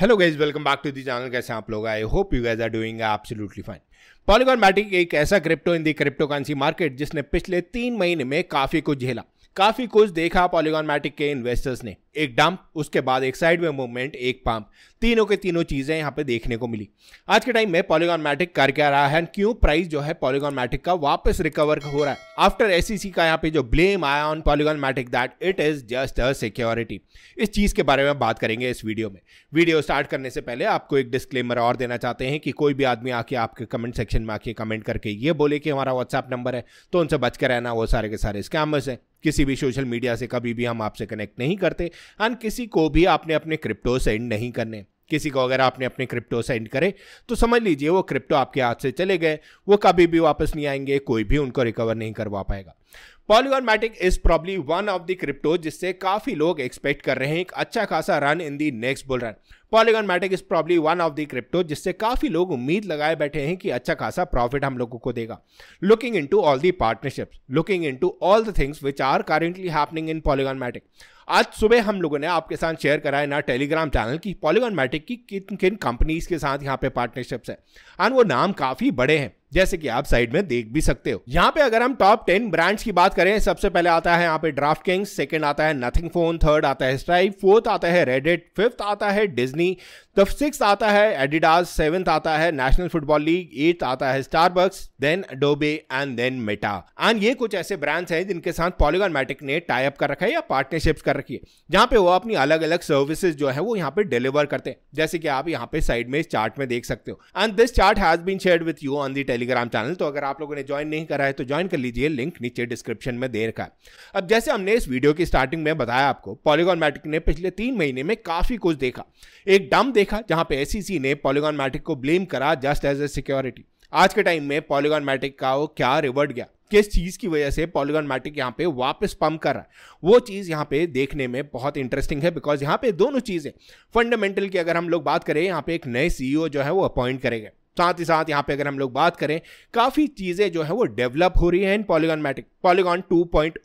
Hello guys welcome back to the channel कैसे आप लोग I hope you guys are doing absolutely fine Polygon Matic एक ऐसा crypto in the crypto market जिसने पिछले तीन महीने में काफ़ी कुछ झेला काफी कुछ देखा पॉलीगॉन मैटिक के इन्वेस्टर्स ने एक डंप उसके बाद एक साइड में मूवमेंट एक पंप तीनों के तीनों चीजें यहाँ पे देखने को मिली आज के टाइम में पॉलीगॉन मैटिक कर क्या रहा है क्यों प्राइस जो है पॉलीगॉन मैटिक का वापस रिकवर हो रहा है आफ्टर एसईसी का यहाँ पे जो ब्लेम आया on Polygon Matic that it is just a security इस चीज के बारे में बात करेंगे इस वीडियो में वीडियो स्टार्ट करने से पहले आपको एक डिस्क्लेमर और देना चाहते हैं कि कोई भी आदमी आके आपके कमेंट सेक्शन में आके कमेंट करके ये बोले कि हमारा व्हाट्सएप नंबर है तो उनसे बच रहना वो सारे के सारे स्कैमर्स हैं किसी भी सोशल मीडिया से कभी भी हम आपसे कनेक्ट नहीं करते एंड किसी को भी आपने अपने क्रिप्टो सेंड नहीं करने किसी को अगर आपने अपने क्रिप्टो सेंड करे तो समझ लीजिए वो क्रिप्टो आपके हाथ से चले गए वो कभी भी वापस नहीं आएंगे कोई भी उनको रिकवर नहीं करवा पाएगा Polygon Matic is probably one of the crypto जिससे काफी लोग एक्सपेक्ट कर रहे हैं एक अच्छा खासा run in the next bull run Polygon Matic is probably one of the crypto जिससे काफी लोग उम्मीद लगाए बैठे हैं कि अच्छा खासा प्रॉफिट हम लोगों को देगा looking into all the partnerships looking into all the things which are currently happening in Polygon Matic आज सुबह हम लोगों ने आपके साथ शेयर करा है ना टेलीग्राम चैनल की पॉलीगॉन मैटिक की किन किन कंपनीज के साथ यहाँ पे पार्टनरशिप्स है एंड वो नाम काफ़ी बड़े हैं जैसे कि आप साइड में देख भी सकते हो यहाँ पे अगर हम टॉप टेन ब्रांड्स की बात करें सबसे पहले आता है यहाँ पे ड्राफ्ट किंग्स सेकेंड आता है नथिंग फोन थर्ड आता है स्ट्राइप फोर्थ आता है रेडिट फिफ्थ आता है डिजनी तो सिक्स आता है एडिडास सेवेंथ आता है नेशनल फुटबॉल लीग एट आता है Starbucks then Adobe and then Meta and ये कुछ ऐसे ब्रांड्स हैं जिनके साथ पॉलीगॉन मैटिक ने टाइप कर रखा है या पार्टनरशिप्स कर रखी है जहाँ पे वो अपनी अलग अलग सर्विसेज जो है वो यहाँ पे डिलीवर करते हैं जैसे कि आप यहाँ पे साइड में इस चार्ट में देख सकते हो and this chart has been share with you on the tele Telegram channel तो अगर आप लोगों ने ज्वाइन नहीं करा है तो ज्वाइन कर लीजिए लिंक नीचे डिस्क्रिप्शन में दे रखा है अब जैसे हमने इस वीडियो की स्टार्टिंग में बताया आपको पॉलीगॉन मैट्रिक ने पिछले तीन महीने में काफ़ी कुछ देखा एक डम देखा जहां पे एस e ने पॉलीगॉन मैट्रिक को ब्लेम करा जस्ट एज ए सिक्योरिटी आज के टाइम में पॉलीगॉन मैट्रिक का वो क्या रिवर्ट गया किस चीज़ की वजह से पॉलीगॉन मैट्रिक यहाँ पे वापस पंप कर रहा है वो चीज़ यहाँ पे देखने में बहुत इंटरेस्टिंग है बिकॉज यहाँ पे दोनों चीज़ें फंडामेंटल की अगर हम लोग बात करें यहाँ पे एक नए सीईओ e जो है वो अपॉइंट करेगा साथ ही साथ यहाँ पे अगर हम लोग बात करें काफ़ी चीज़ें जो है वो डेवलप हो रही हैं इन पॉलीगॉन मैटिक पॉलीगॉन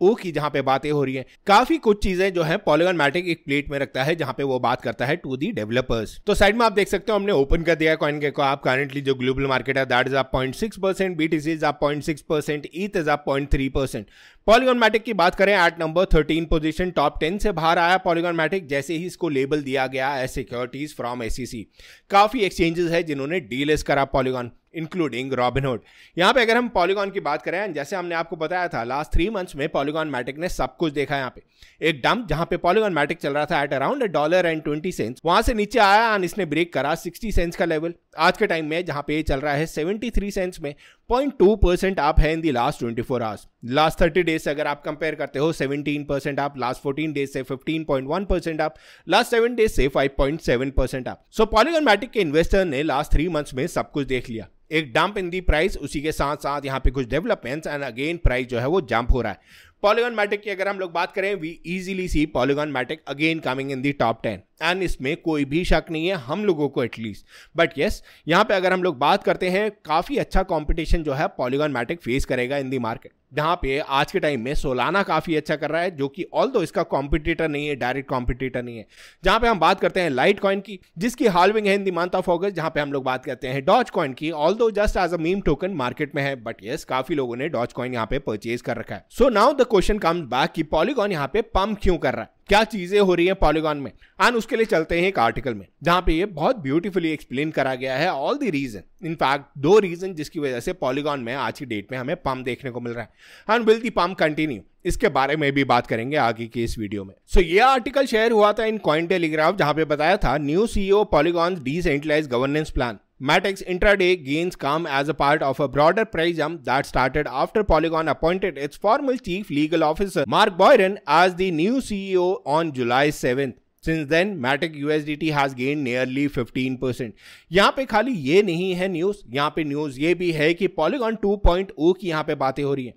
ओ की जहाँ पे बातें हो रही हैं काफ़ी कुछ चीज़ें जो है पॉलीगॉन मैटिक एक प्लेट में रखता है जहाँ पे वो बात करता है टू दी डेवलपर्स तो साइड में आप देख सकते हो हमने ओपन कर दिया कॉइन के को आप करेंटली जो ग्लोबल मार्केट है that is up point six percent B T C is up point six percent Eth is up point three percent Polygon Matic की बात करें at number thirteen position top ten से बाहर आया polygon मैटिक जैसे ही इसको label दिया गया एज सिक्योरिटीज फ्रॉम एसीसी काफी एक्सचेंजेस है जिन्होंने डीलेस करा पॉलीगॉन इंक्लूडिंग रॉबिनहुड यहाँ पे अगर हम पॉलीगॉन की बात करें जैसे हमने आपको बताया था लास्ट थ्री मंथ्स में पॉलीगॉन मैटिक ने सब कुछ देखा यहाँ पे एक डंप जहाँ पे पॉलीगॉन मैटिक चल रहा था at around dollar and twenty cents वहां से नीचे आया एंड इसने ब्रेक करा सिक्सटी सेंस का लेवल आज के टाइम में जहाँ पे चल रहा है सेवेंटी थ्री सेंस में पॉइंट टू परसेंट आप है in the last twenty four hours last thirty days से अगर आप कंपेयर करते हो seventeen percent up last fourteen days से fifteen point one percent up last seven days से five point seven percent up so polygon मैटिक के investor ने last three months में सब कुछ देख लिया एक डंप इन दी प्राइस उसी के साथ साथ यहाँ पे कुछ डेवलपमेंट्स एंड अगेन प्राइस जो है वो जंप हो रहा है पॉलीगॉन मैटिक की अगर हम लोग बात करें we easily see Polygon Matic again coming in the top ten and इसमें कोई भी शक नहीं है हम लोगों को एटलीस्ट बट येस यहाँ पे अगर हम लोग बात करते हैं काफ़ी अच्छा कॉम्पिटिशन जो है पॉलीगॉन मैटिक फेस करेगा इन दी मार्केट जहाँ पे आज के टाइम में सोलाना काफ़ी अच्छा कर रहा है जो कि ऑल दो इसका कॉम्पिटिटर नहीं है डायरेक्ट कॉम्पिटिटर नहीं है जहाँ पे हम बात करते हैं लाइट कॉइन की जिसकी हालविंग है in the month of August जहाँ पे हम लोग बात करते हैं डॉच कॉइन की although just as a meme token market में है बट येस काफ़ी लोगों ने डॉच कॉइन यहाँ पे परचेज कर रखा है so now the question comes back कि पॉलीकॉन यहाँ पे पंप क्यों कर रहा है क्या चीजें हो रही हैं पॉलीगॉन में एंड उसके लिए चलते हैं एक आर्टिकल में जहां पे ये बहुत ब्यूटीफुली एक्सप्लेन करा गया है all the reason in fact though reason जिसकी वजह से पॉलीगॉन में आज की डेट में हमें पम्प देखने को मिल रहा है and will the pump continue इसके बारे में भी बात करेंगे आगे की इस वीडियो में सो so, ये आर्टिकल शेयर हुआ था इन क्वाइन टेलीग्राफ जहां पे बताया था new CEO Polygon decentralize governance plan Matex intraday gains come as a part of a broader price jump that started after Polygon appointed its former chief legal officer Mark Boyron as the new CEO on July 7th. Since then, Matic USDT has gained nearly 15 percent यहाँ पे खाली ये नहीं है news यहाँ पे news ये भी है कि Polygon 2.0 की यहाँ पे बातें हो रही हैं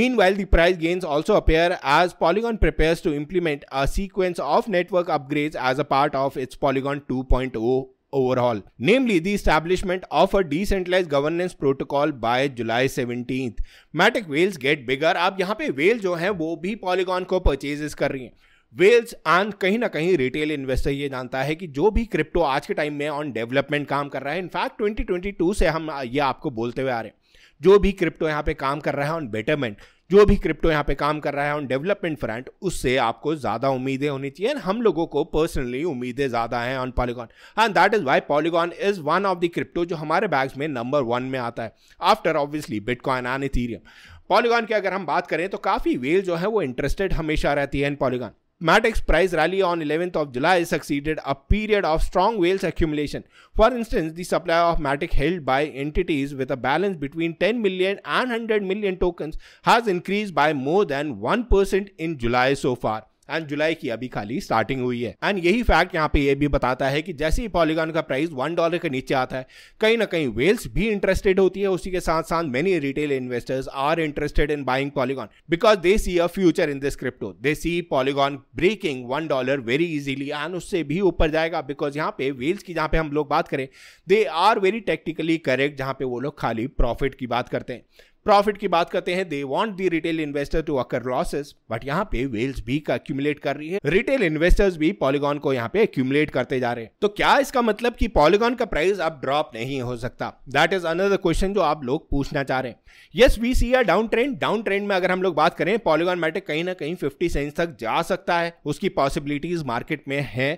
meanwhile the price gains also appear as Polygon prepares to implement a sequence of network upgrades as a part of its Polygon 2.0 overhaul. Namely, the establishment of a decentralized governance protocol by July 17th. Matic whales get bigger. आप yahan pe whale jo है wo bhi Polygon ko purchases kar rahi हैं. Whales आन कहीं ना कहीं retail investor ये जानता है कि जो भी क्रिप्टो आज के टाइम में ऑन डेवलपमेंट काम कर रहा है इनफैक्ट 2022 से हम ये आपको बोलते हुए आ रहे हैं जो भी क्रिप्टो यहाँ पे काम कर रहा है ऑन बेटरमेंट जो भी क्रिप्टो यहाँ पे काम कर रहा है ऑन डेवलपमेंट फ्रंट उससे आपको ज़्यादा उम्मीदें होनी चाहिए हम लोगों को पर्सनली उम्मीदें ज़्यादा हैं on Polygon and that is why Polygon is one of the crypto जो हमारे बैग्स में नंबर वन में आता है after obviously Bitcoin and Ethereum Polygon की अगर हम बात करें तो काफ़ी वेल जो है वो इंटरेस्टेड हमेशा रहती है in Polygon Matex price rally on 11th of July succeeded a period of strong whales accumulation. For instance, the supply of Matic held by entities with a balance between 10 million and 100 million tokens has increased by more than 1% in July so far. And जुलाई की अभी खाली starting हुई है and यही fact यहाँ पे ये भी बताता है कि जैसे ही पॉलीगॉन का प्राइस वन डॉलर के नीचे आता है कहीं ना कहीं वेल्स भी इंटरेस्टेड होती है उसी के साथ साथ many retail investors are interested in buying Polygon because they see a future in this crypto they see Polygon breaking one dollar very easily and उससे भी ऊपर जाएगा बिकॉज यहाँ पे वेल्स की जहाँ पे हम लोग बात करें they are very tactically correct जहाँ पे वो लोग खाली प्रॉफिट की बात करते हैं प्रॉफिट की बात करते हैं they want the retail investor to occur losses but यहाँ पे वेल्स भी एक्यूमुलेट कर रही है रिटेल इन्वेस्टर्स भी पॉलीगॉन को यहाँ पे एक्यूमुलेट करते जा रहे हैं तो क्या इसका मतलब कि पॉलीगॉन का प्राइस अब ड्रॉप नहीं हो सकता दैट इज अनदर क्वेश्चन जो आप लोग पूछना चाह रहे हैं yes we see are down trend down trend में अगर हम लोग बात करें पॉलीगॉन मैटिक कहीं ना कहीं फिफ्टी सेंस तक जा सकता है उसकी पॉसिबिलिटीज मार्केट में है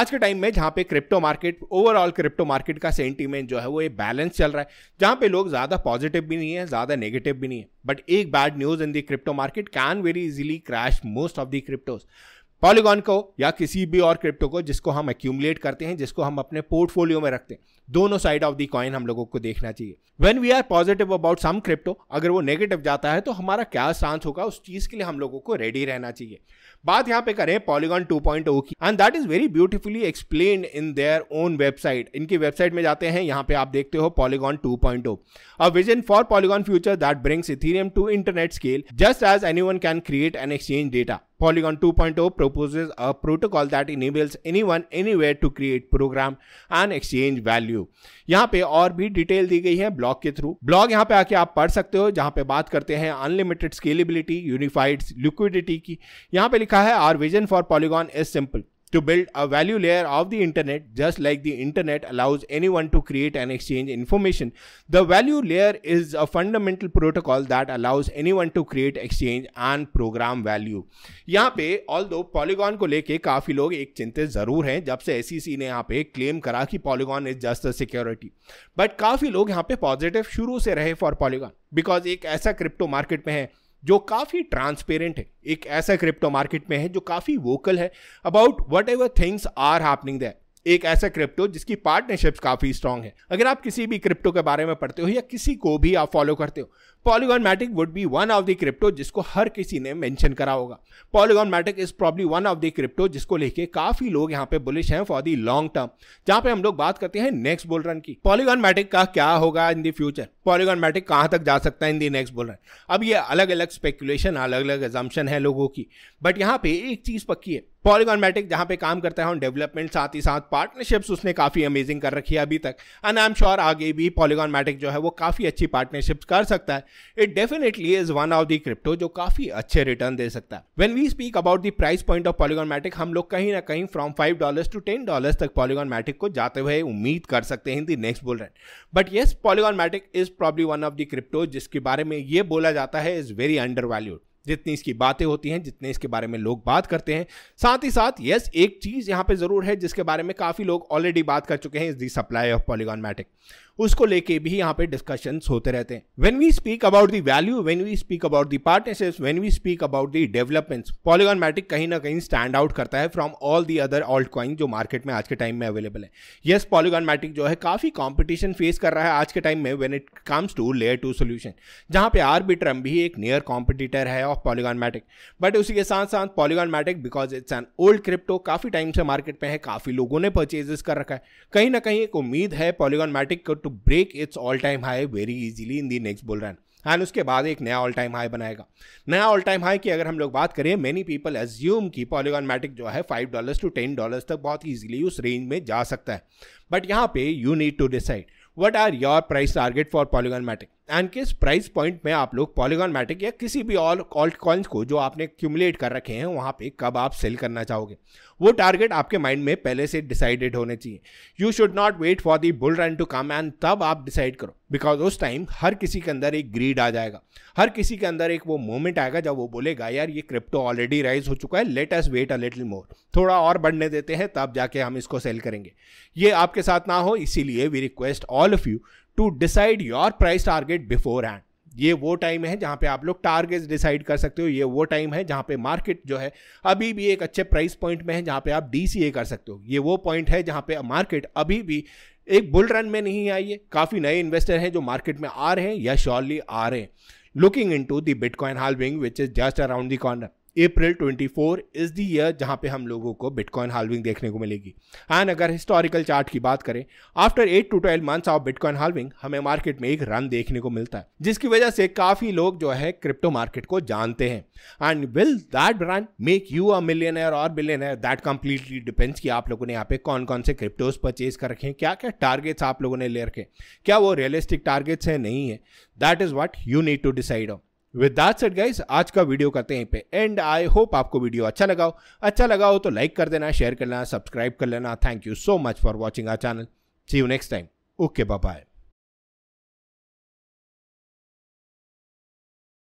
आज के टाइम में जहाँ पे crypto market overall crypto market का सेंटीमेंट जो है वो बैलेंस चल रहा है जहाँ पे लोग ज्यादा पॉजिटिव भी नहीं है ज्यादा नेगेटिव भी नहीं है बट एक bad news in the crypto market can very easily crash most of the cryptos Polygon को या किसी भी और क्रिप्टो को जिसको हम एक्यूमुलेट करते हैं जिसको हम अपने पोर्टफोलियो में रखते हैं दोनों साइड ऑफ दी कॉइन हम लोगों को देखना चाहिए when we are positive about some crypto अगर वो नेगेटिव जाता है तो हमारा क्या चांस होगा उस चीज के लिए हम लोगों को रेडी रहना चाहिए बात यहाँ पे करें पॉलीगॉन ओ oh की and that is very beautifully explain in their own website इनकी वेबसाइट में जाते हैं यहाँ पे आप देखते हो Polygon two oh a vision for Polygon future that brings Ethereum to internet scale just as anyone can create an exchange data Polygon 2.0 proposes a protocol that enables anyone anywhere to create program and exchange value. यहाँ पे और भी detail दी गई है blog के through blog यहाँ पे आके आप पढ़ सकते हो जहाँ पे बात करते हैं अनलिमिटेड स्केलेबिलिटी यूनिफाइड लिक्विडिटी की यहाँ पे लिखा है our vision for Polygon is simple to build a value layer of the internet just like the internet allows anyone to create and exchange information the value layer is a fundamental protocol that allows anyone to create exchange and program value yahan pe although polygon ko leke kafi log ek चिंतित zarur hain jab se SEC ne yahan pe claim kara ki polygon is just a security but kafi log yahan pe positive shuru se rahe for polygon because ek aisa crypto market mein hai जो काफ़ी transparent है एक ऐसा crypto market में है जो काफ़ी vocal है about whatever things are happening that एक ऐसा क्रिप्टो जिसकी पार्टनरशिप काफ़ी स्ट्रांग है अगर आप किसी भी क्रिप्टो के बारे में पढ़ते हो या किसी को भी आप फॉलो करते हो Polygon Matic would be one of the crypto जिसको हर किसी ने मेंशन करा होगा Polygon Matic is probably one of the crypto जिसको लेके काफी लोग यहाँ पे बुलिश हैं फॉर दी लॉन्ग टर्म जहाँ पे हम लोग बात करते हैं नेक्स्ट बुल रन की पॉलीगॉन मैटिक का क्या होगा in the future Polygon Matic कहाँ तक जा सकता है in the next bull run अब ये अलग अलग स्पेकुलेशन अलग अलग एजम्पन है लोगों की बट यहाँ पे एक चीज पक्की है पॉलीगॉन मैटिक जहाँ पे काम करता है ऑन डेवलपमेंट साथ ही साथ पार्टनरशिप्स उसने काफ़ी अमेजिंग कर रखी है अभी तक एंड आई एम श्योर आगे भी पॉलीगॉन मैटिक जो है वो काफ़ी अच्छी पार्टनरशिप्स कर सकता है it definitely is one of the crypto जो काफी अच्छे रिटर्न दे सकता है when we speak about the price point of Polygon Matic हम लोग कहीं ना कहीं from five dollar to ten dollar तक पॉलीगॉन मैटिक को जाते हुए उम्मीद कर सकते हैं दी नेक्स्ट बोल रहे but yes Polygon Matic is probably one of the crypto जिसके बारे में ये बोला जाता है इज वेरी अंडर वैल्यूड जितनी इसकी बातें होती हैं जितने इसके बारे में लोग बात करते हैं साथ ही साथ यस एक चीज़ यहां पे ज़रूर है जिसके बारे में काफ़ी लोग ऑलरेडी बात कर चुके हैं is the supply of Polygon Matic उसको लेके भी यहाँ पे डिस्कशन होते रहते हैं when we speak about the value when we speak about the partnership when we speak about the developments Polygon Matic कहीं ना कहीं स्टैंड आउट करता है from all the other altcoin जो मार्केट में आज के टाइम में अवेलेबल है येस पॉलीगॉन मैटिक जो है काफी कॉम्पिटिशन फेस कर रहा है आज के टाइम में when it comes to layer two solution जहाँ पे आर्बिट्रम भी एक नियर कॉम्पिटिटर है ऑफ पॉलीगॉन मैटिक बट उसी के साथ साथ Polygon Matic because it's an old crypto काफी टाइम से मार्केट में है काफी लोगों ने परचेजेस कर रखा है कहीं ना कहीं एक उम्मीद है पॉलीगॉन मैटिक को to break its all time high very easily in the next bull run and उसके बाद एक नया ऑल टाइम हाई बनाएगा नया ऑल टाइम हाई की अगर हम लोग बात करें मेनी पीपल एज्यूम की पॉलीगॉन मैटिक जो है five dollar to ten dollar तक बहुत ईजिली उस रेंज में जा सकता है बट यहाँ पे you need to decide what are your price target for Polygon Matic and किस प्राइस पॉइंट में आप लोग पॉलीगॉन मैटिक या किसी भी ऑल ऑल्ट कॉइन्स को जो आपने क्यूमुलेट कर रखे हैं वहाँ पे कब आप सेल करना चाहोगे वो टारगेट आपके माइंड में पहले से डिसाइडेड होने चाहिए you should not wait for the bull run to come and तब आप डिसाइड करो बिकॉज उस टाइम हर किसी के अंदर एक ग्रीड आ जाएगा हर किसी के अंदर एक वो मोमेंट आएगा जब वो बोलेगा यार ये क्रिप्टो ऑलरेडी राइज हो चुका है let us wait a little more थोड़ा और बढ़ने देते हैं तब जाके हम इसको सेल करेंगे ये आपके साथ ना हो इसीलिए we request all of you to decide your price target beforehand ये वो टाइम है जहाँ पे आप लोग टारगेट डिसाइड कर सकते हो ये वो टाइम है जहाँ पे मार्केट जो है अभी भी एक अच्छे प्राइस पॉइंट में है जहाँ पे आप डी कर सकते हो ये वो पॉइंट है जहाँ पे मार्केट अभी भी एक बुल रन में नहीं आई है काफ़ी नए इन्वेस्टर हैं जो मार्केट में आ रहे हैं या श्योरली आ रहे हैं looking into the Bitcoin wing which is just around the corner April 24 is the year जहां पे हम लोगों को बिटकॉइन हालविंग देखने को मिलेगी एंड अगर हिस्टोरिकल चार्ट की बात करें after eight to twelve months of Bitcoin halving हमें मार्केट में एक रन देखने को मिलता है जिसकी वजह से काफ़ी लोग जो है क्रिप्टो मार्केट को जानते हैं and will that run make you a millionaire और बिलियनर दैट कंप्लीटली डिपेंड्स कि आप लोगों ने यहाँ पे कौन कौन से क्रिप्टोज परचेज कर रखे हैं क्या क्या टारगेट्स आप लोगों ने ले रखे क्या वो रियलिस्टिक टारगेट्स हैं नहीं है that is what you need to decide on with that set guys आज का वीडियो करते हैं पे एंड आई होप आपको वीडियो अच्छा लगा हो अच्छा लगा हो तो लाइक कर देना शेयर कर लेना सब्सक्राइब कर लेना thank you so much for watching our channel see you next time okay bye